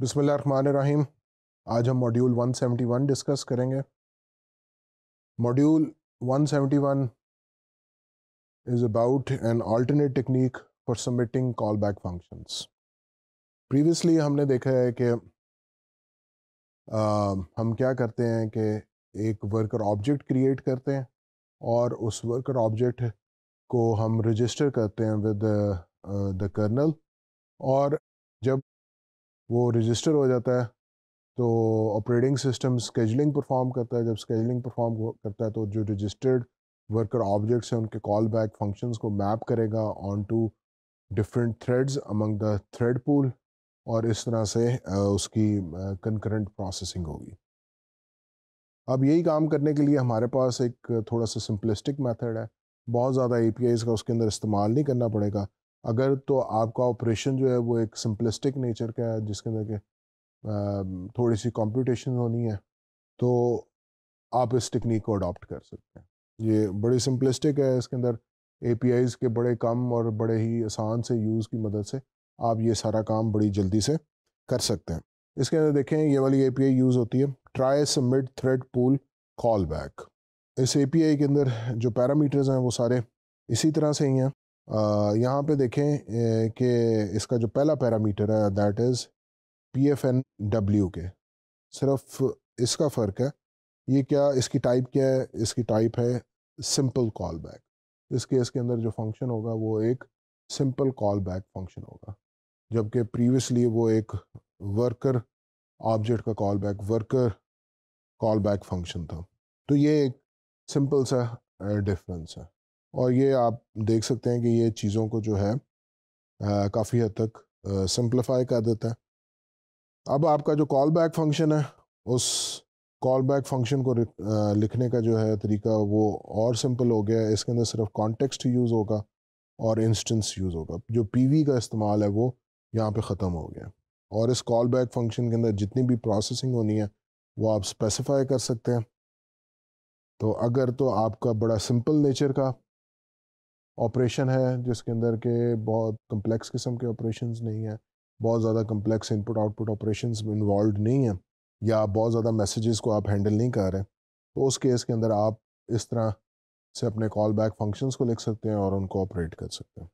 बिसमीम आज हम मॉड्यूल 171 डिस्कस करेंगे module 171 is about an alternate technique for submitting call back functions previously हमने देखा है कि हम क्या करते हैं कि एक वर्कर ऑब्जेक्ट क्रिएट करते हैं और उस वर्कर ऑब्जेक्ट को हम रजिस्टर करते हैं विद द कर्नल और जब वो रजिस्टर हो जाता है तो ऑपरेटिंग सिस्टम स्केजलिंग परफॉर्म करता है जब स्केजलिंग परफॉर्म करता है तो जो रजिस्टर्ड वर्कर ऑब्जेक्ट्स हैं उनके कॉल बैक फंक्शन को मैप करेगा onto different threads among the thread pool और इस तरह से उसकी कंकरेंट प्रोसेसिंग होगी अब यही काम करने के लिए हमारे पास एक थोड़ा सा सिंपलिस्टिक मैथड है बहुत ज़्यादा ए का उसके अंदर इस्तेमाल नहीं करना पड़ेगा अगर तो आपका ऑपरेशन जो है वो एक सिंपलिस्टिक नेचर का है जिसके अंदर के थोड़ी सी कॉम्पिटिशन होनी है तो आप इस टेक्निक को अडॉप्ट कर सकते हैं ये बड़ी सिंपलिस्टिक है इसके अंदर ए के बड़े कम और बड़े ही आसान से यूज़ की मदद से आप ये सारा काम बड़ी जल्दी से कर सकते हैं इसके अंदर देखें ये वाली ए यूज़ होती है try submit thread pool call back इस ए के अंदर जो पैरामीटर्स हैं वो सारे इसी तरह से ही हैं यहाँ पे देखें कि इसका जो पहला पैरामीटर है that is P F N W के सिर्फ इसका फ़र्क है ये क्या इसकी टाइप क्या है इसकी टाइप है सिंपल कॉल बैक इस केस के अंदर जो फंक्शन होगा वो एक सिंपल कॉल बैक फंक्शन होगा जबकि प्रीवियसली वो एक वर्कर ऑब्जेक्ट का call back worker call back function था तो ये एक सिंपल सा डिफरेंस है और ये आप देख सकते हैं कि ये चीज़ों को जो है काफ़ी हद तक सिंप्लीफाई कर देता है अब आपका जो कॉल बैक फंक्शन है उस कॉल बैक फंक्शन को लिखने का जो है तरीका वो और सिंपल हो गया इसके अंदर सिर्फ कॉन्टेक्स्ट यूज़ होगा और इंस्टेंस यूज़ होगा जो पी का इस्तेमाल है वो यहाँ पे ख़त्म हो गया और इस कॉल बैक फंक्शन के अंदर जितनी भी प्रोसेसिंग होनी है वो आप स्पेसिफाई कर सकते हैं तो अगर तो आपका बड़ा सिंपल नेचर का ऑपरेशन है जिसके अंदर के बहुत कम्प्लेक्स किस्म के ऑपरेशन नहीं है बहुत ज़्यादा complex input output operation involve नहीं है या बहुत ज़्यादा मैसेजेस को आप हैंडल नहीं कर रहे तो उस केस के अंदर आप इस तरह से अपने कॉल बैक फंक्शंस को लिख सकते हैं और उनको ऑपरेट कर सकते हैं